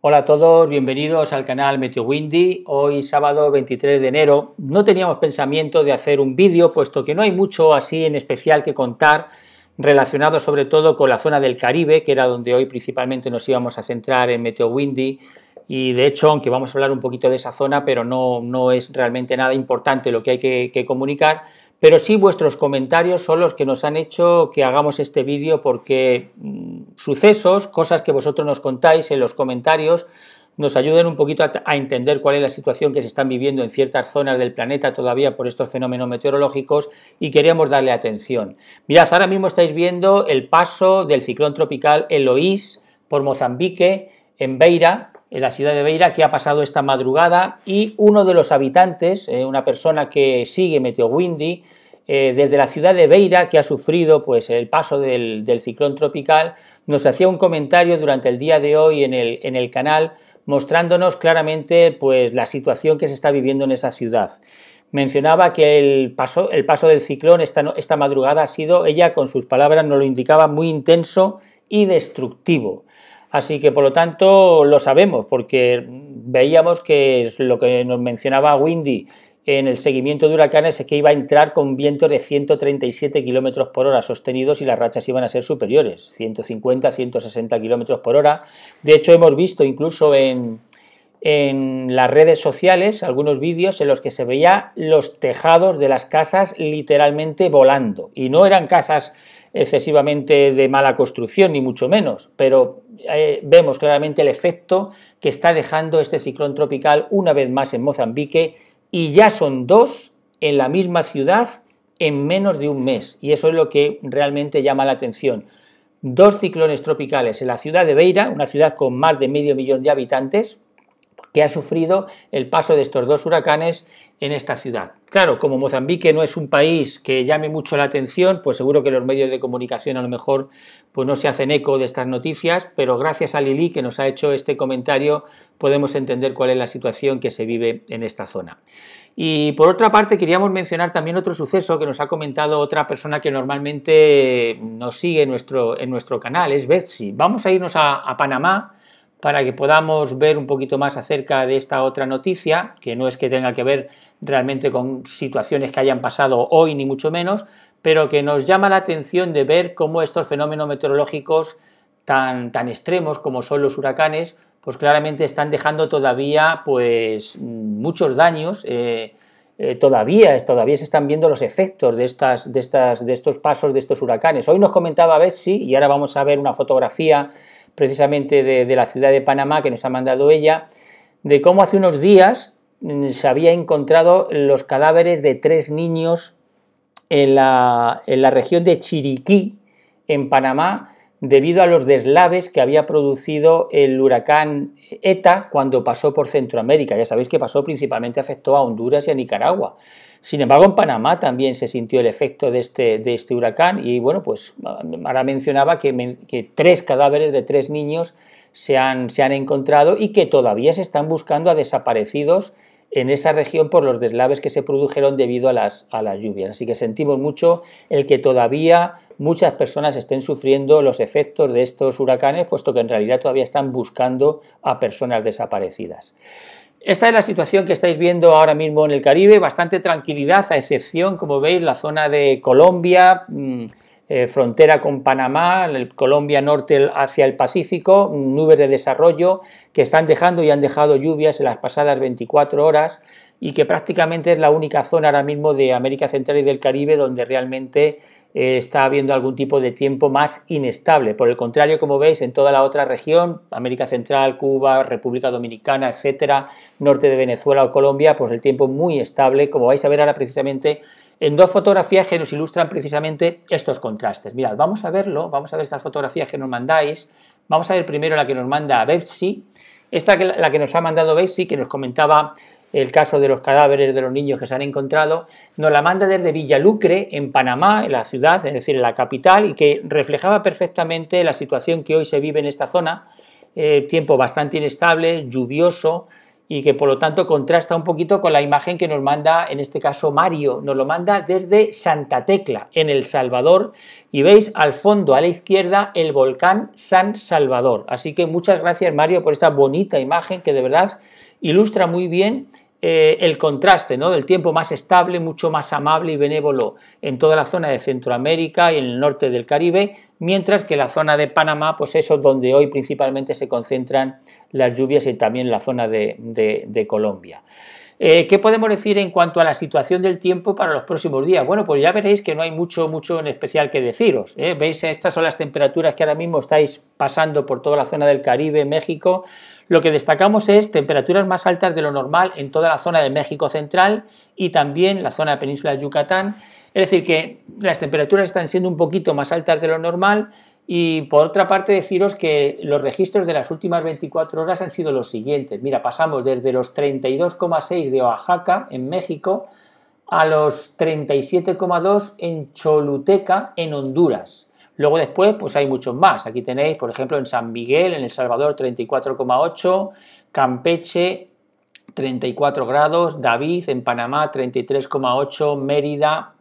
Hola a todos, bienvenidos al canal Meteo Windy. Hoy sábado 23 de enero. No teníamos pensamiento de hacer un vídeo, puesto que no hay mucho así en especial que contar relacionado sobre todo con la zona del Caribe, que era donde hoy principalmente nos íbamos a centrar en Meteo Windy. Y de hecho, aunque vamos a hablar un poquito de esa zona, pero no, es realmente nada importante lo que hay que comunicar, pero sí vuestros comentarios son los que nos han hecho que hagamos este vídeo porque mm, sucesos, cosas que vosotros nos contáis en los comentarios, nos ayudan un poquito a, a, entender cuál es la situación que se están viviendo en ciertas zonas del planeta todavía por estos fenómenos meteorológicos y queríamos darle atención. Mirad, ahora mismo estáis viendo el paso del ciclón tropical Eloís por Mozambique, en Beira, en la ciudad de Beira que ha pasado esta madrugada y uno de los habitantes, eh, una persona que sigue Meteo Windy, eh, desde la ciudad de Beira, que ha sufrido pues, el paso del, ciclón tropical, nos hacía un comentario durante el día de hoy en el, canal mostrándonos claramente pues, la situación que se está viviendo en esa ciudad. Mencionaba que el paso, el paso del ciclón esta, esta madrugada ha sido, ella con sus palabras nos lo indicaba, muy intenso y destructivo. Así que por lo tanto lo sabemos, porque veíamos que es lo que nos mencionaba Windy en el seguimiento de huracanes es que iba a entrar con vientos de 137 kilómetros por hora sostenidos y las rachas iban a ser superiores, 150, 160 kilómetros por hora. De hecho, hemos visto incluso en, en las redes sociales algunos vídeos en los que se veía los tejados de las casas literalmente volando. Y no eran casas excesivamente de mala construcción, ni mucho menos, pero eh, vemos claramente el efecto que está dejando este ciclón tropical una vez más en Mozambique y ya son dos en la misma ciudad en menos de un mes y eso es lo que realmente llama la atención. Dos ciclones tropicales en la ciudad de Beira, una ciudad con más de medio millón de habitantes, ha sufrido el paso de estos dos huracanes en esta ciudad. Claro, como Mozambique no es un país que llame mucho la atención, pues seguro que los medios de comunicación a lo mejor pues no se hacen eco de estas noticias, pero gracias a Lili que nos ha hecho este comentario podemos entender cuál es la situación que se vive en esta zona. Y por otra parte queríamos mencionar también otro suceso que nos ha comentado otra persona que normalmente nos sigue en nuestro, en nuestro canal, es Betsy. Vamos a irnos a Panamá para que podamos ver un poquito más acerca de esta otra noticia, que no es que tenga que ver realmente con situaciones que hayan pasado hoy, ni mucho menos, pero que nos llama la atención de ver cómo estos fenómenos meteorológicos tan, tan extremos como son los huracanes, pues claramente están dejando todavía pues muchos daños. Eh, eh, todavía, se están viendo los efectos de, estas, de, estas, de estos pasos, de estos huracanes. Hoy nos comentaba Betsy, y ahora vamos a ver una fotografía precisamente de, la ciudad de Panamá que nos ha mandado ella, de cómo hace unos días mm, se había encontrado los cadáveres de tres niños en la, en la región de Chiriquí, en Panamá, debido a los deslaves que había producido el huracán ETA cuando pasó por Centroamérica. Ya sabéis que pasó principalmente afectó a Honduras y a Nicaragua. Sin embargo, en Panamá también se sintió el efecto de este, de este huracán y bueno, pues ahora mencionaba que, tres cadáveres de tres niños se han, se han encontrado y que todavía se están buscando a desaparecidos en esa región por los deslaves que se produjeron debido a las, lluvias. Así que sentimos mucho el que todavía muchas personas estén sufriendo los efectos de estos huracanes, puesto que en realidad todavía están buscando a personas desaparecidas. Esta es la situación que estáis viendo ahora mismo en el Caribe, bastante tranquilidad, a excepción, como veis, la zona de Colombia. Mm, eh, frontera con Panamá, Colombia Norte hacia el Pacífico, nubes de desarrollo que están dejando y han dejado lluvias en las pasadas 24 horas y que prácticamente es la única zona ahora mismo de América Central y del Caribe donde realmente eh, está habiendo algún tipo de tiempo más inestable. Por el contrario, como veis, en toda la otra región, América Central, Cuba, República Dominicana, etcétera, norte de Venezuela o Colombia, pues el tiempo muy estable, como vais a ver ahora precisamente en dos fotografías que nos ilustran precisamente estos contrastes. Mirad, vamos a verlo, vamos a ver estas fotografías que nos mandáis. Vamos a ver primero la que nos manda Betsy, esta que la que nos ha mandado Betsy, que nos comentaba el caso de los cadáveres de los niños que se han encontrado, nos la manda desde Villalucre, en Panamá, en la ciudad, es decir, en la capital, y que reflejaba perfectamente la situación que hoy se vive en esta zona, eh, tiempo bastante inestable, lluvioso, y que por lo tanto contrasta un poquito con la imagen que nos manda, en este caso Mario, nos lo manda desde Santa Tecla, en El Salvador, y veis al fondo a la izquierda el volcán San Salvador. Así que muchas gracias Mario por esta bonita imagen que de verdad ilustra muy bien eh, el contraste ¿no? del tiempo más estable, mucho más amable y benévolo en toda la zona de Centroamérica y en el norte del Caribe, mientras que la zona de Panamá, pues eso es donde hoy principalmente se concentran las lluvias y también la zona de, Colombia. Eh, ¿Qué podemos decir en cuanto a la situación del tiempo para los próximos días? Bueno, pues ya veréis que no hay mucho, mucho en especial que deciros. ¿eh? Veis, estas son las temperaturas que ahora mismo estáis pasando por toda la zona del Caribe, México, lo que destacamos es temperaturas más altas de lo normal en toda la zona de México Central y también la zona de Península de Yucatán. Es decir, que las temperaturas están siendo un poquito más altas de lo normal y por otra parte deciros que los registros de las últimas 24 horas han sido los siguientes. Mira, pasamos desde los 32,6 de Oaxaca, en México, a los 37,2 en Choluteca, en Honduras. Luego después, pues hay muchos más. Aquí tenéis, por ejemplo, en San Miguel, en El Salvador, 34,8, Campeche, 34 grados, David, en Panamá, 33,8, Mérida,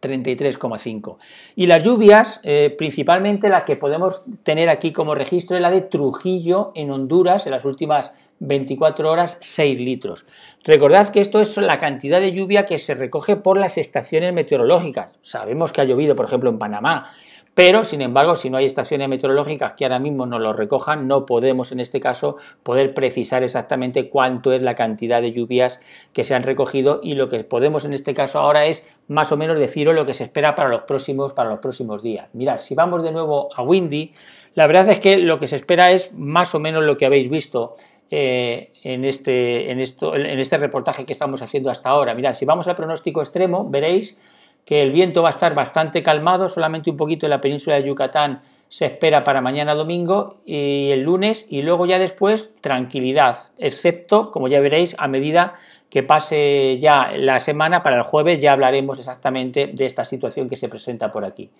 33,5. Y las lluvias, eh, principalmente las que podemos tener aquí como registro es la de Trujillo, en Honduras, en las últimas 24 horas 6 litros. Recordad que esto es la cantidad de lluvia que se recoge por las estaciones meteorológicas. Sabemos que ha llovido, por ejemplo, en Panamá pero, sin embargo, si no hay estaciones meteorológicas que ahora mismo nos lo recojan, no podemos en este caso poder precisar exactamente cuánto es la cantidad de lluvias que se han recogido y lo que podemos en este caso ahora es más o menos deciros lo que se espera para los próximos, para los próximos días. Mirad, si vamos de nuevo a Windy, la verdad es que lo que se espera es más o menos lo que habéis visto. Eh, en, este, esto, en este reportaje que estamos haciendo hasta ahora. Mirad, si vamos al pronóstico extremo, veréis que el viento va a estar bastante calmado, solamente un poquito en la península de Yucatán se espera para mañana domingo y el lunes y luego ya después tranquilidad, excepto, como ya veréis, a medida que pase ya la semana, para el jueves ya hablaremos exactamente de esta situación que se presenta por aquí.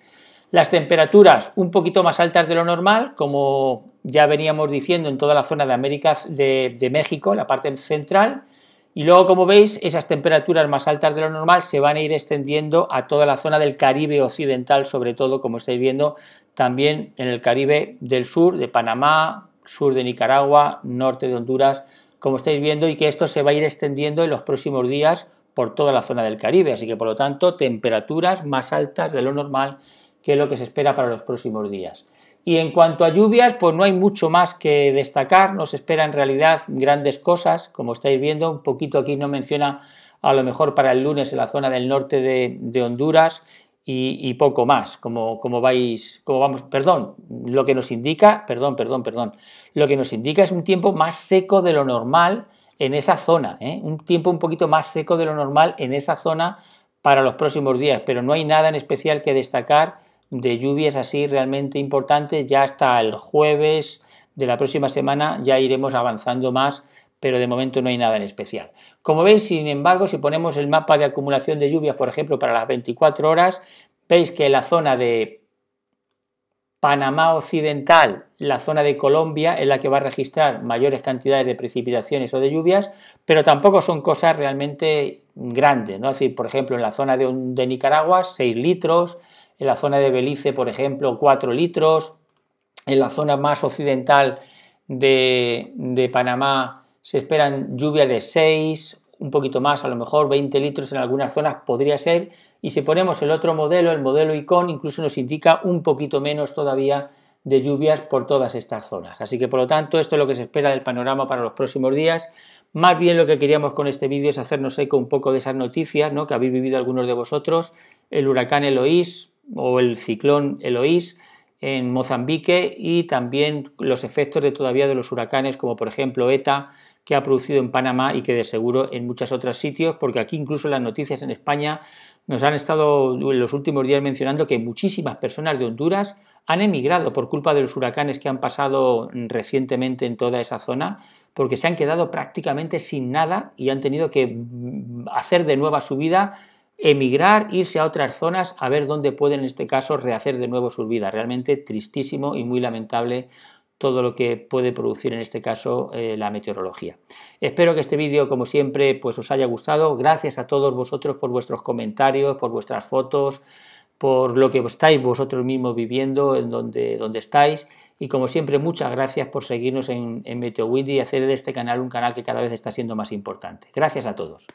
Las temperaturas un poquito más altas de lo normal, como ya veníamos diciendo en toda la zona de América de, México, la parte central, y luego, como veis, esas temperaturas más altas de lo normal se van a ir extendiendo a toda la zona del Caribe occidental, sobre todo, como estáis viendo, también en el Caribe del sur, de Panamá, sur de Nicaragua, norte de Honduras, como estáis viendo, y que esto se va a ir extendiendo en los próximos días por toda la zona del Caribe. Así que, por lo tanto, temperaturas más altas de lo normal que es lo que se espera para los próximos días. Y en cuanto a lluvias, pues no hay mucho más que destacar, nos espera en realidad grandes cosas, como estáis viendo, un poquito aquí no menciona a lo mejor para el lunes en la zona del norte de, Honduras y, poco más, como, como vais, como vamos, perdón, lo que nos indica, perdón, perdón, perdón, lo que nos indica es un tiempo más seco de lo normal en esa zona, ¿eh? un tiempo un poquito más seco de lo normal en esa zona para los próximos días, pero no hay nada en especial que destacar de lluvias así realmente importantes. Ya hasta el jueves de la próxima semana ya iremos avanzando más, pero de momento no hay nada en especial. Como veis, sin embargo, si ponemos el mapa de acumulación de lluvias, por ejemplo, para las 24 horas, veis que la zona de Panamá Occidental, la zona de Colombia, es la que va a registrar mayores cantidades de precipitaciones o de lluvias, pero tampoco son cosas realmente grandes, ¿no? por ejemplo, en la zona de, de Nicaragua, 6 litros, en la zona de Belice, por ejemplo, 4 litros, en la zona más occidental de, Panamá se esperan lluvias de 6, un poquito más, a lo mejor 20 litros en algunas zonas podría ser, y si ponemos el otro modelo, el modelo ICON, incluso nos indica un poquito menos todavía de lluvias por todas estas zonas. Así que por lo tanto esto es lo que se espera del panorama para los próximos días. Más bien lo que queríamos con este vídeo es hacernos eco un poco de esas noticias que habéis vivido algunos de vosotros. El huracán Eloís, o el ciclón Eloís en Mozambique y también los efectos de todavía de los huracanes como por ejemplo ETA que ha producido en Panamá y que de seguro en muchas otras sitios, porque aquí incluso las noticias en España nos han estado en los últimos días mencionando que muchísimas personas de Honduras han emigrado por culpa de los huracanes que han pasado recientemente en toda esa zona, porque se han quedado prácticamente sin nada y han tenido que mm, hacer de nueva su vida emigrar, irse a otras zonas, a ver dónde pueden en este caso rehacer de nuevo su vida. Realmente tristísimo y muy lamentable todo lo que puede producir en este caso eh, la meteorología. Espero que este vídeo, como siempre, pues os haya gustado. Gracias a todos vosotros por vuestros comentarios, por vuestras fotos, por lo que estáis vosotros mismos viviendo, en donde, estáis. Y como siempre, muchas gracias por seguirnos en, en Windy y hacer de este canal un canal que cada vez está siendo más importante. Gracias a todos.